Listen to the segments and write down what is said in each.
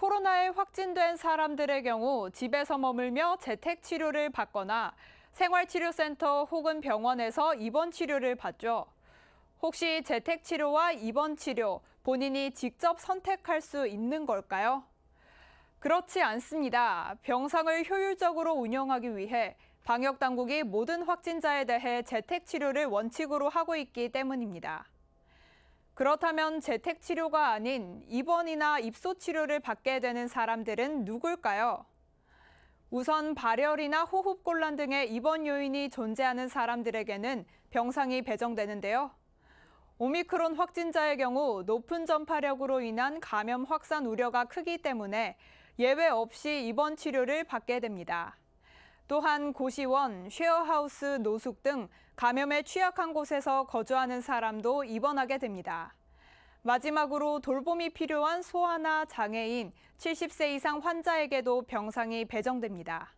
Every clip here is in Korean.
코로나에 확진된 사람들의 경우 집에서 머물며 재택 치료를 받거나 생활치료센터 혹은 병원에서 입원 치료를 받죠. 혹시 재택 치료와 입원 치료 본인이 직접 선택할 수 있는 걸까요? 그렇지 않습니다. 병상을 효율적으로 운영하기 위해 방역 당국이 모든 확진자에 대해 재택 치료를 원칙으로 하고 있기 때문입니다. 그렇다면 재택 치료가 아닌 입원이나 입소 치료를 받게 되는 사람들은 누굴까요? 우선 발열이나 호흡곤란 등의 입원 요인이 존재하는 사람들에게는 병상이 배정되는데요. 오미크론 확진자의 경우 높은 전파력으로 인한 감염 확산 우려가 크기 때문에 예외 없이 입원 치료를 받게 됩니다. 또한 고시원, 쉐어하우스, 노숙 등 감염에 취약한 곳에서 거주하는 사람도 입원하게 됩니다. 마지막으로 돌봄이 필요한 소아나 장애인, 70세 이상 환자에게도 병상이 배정됩니다.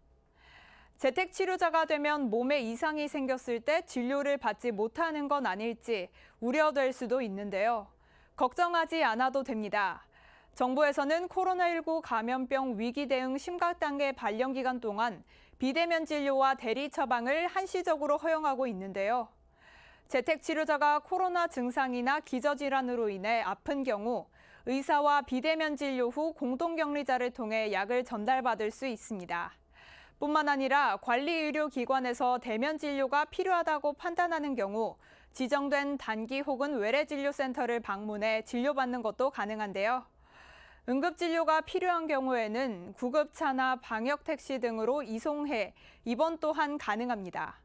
재택 치료자가 되면 몸에 이상이 생겼을 때 진료를 받지 못하는 건 아닐지 우려될 수도 있는데요. 걱정하지 않아도 됩니다. 정부에서는 코로나19 감염병 위기 대응 심각 단계 발령 기간 동안 비대면 진료와 대리 처방을 한시적으로 허용하고 있는데요. 재택 치료자가 코로나 증상이나 기저질환으로 인해 아픈 경우 의사와 비대면 진료 후 공동격리자를 통해 약을 전달받을 수 있습니다. 뿐만 아니라 관리의료기관에서 대면 진료가 필요하다고 판단하는 경우 지정된 단기 혹은 외래진료센터를 방문해 진료받는 것도 가능한데요. 응급진료가 필요한 경우에는 구급차나 방역택시 등으로 이송해 입원 또한 가능합니다.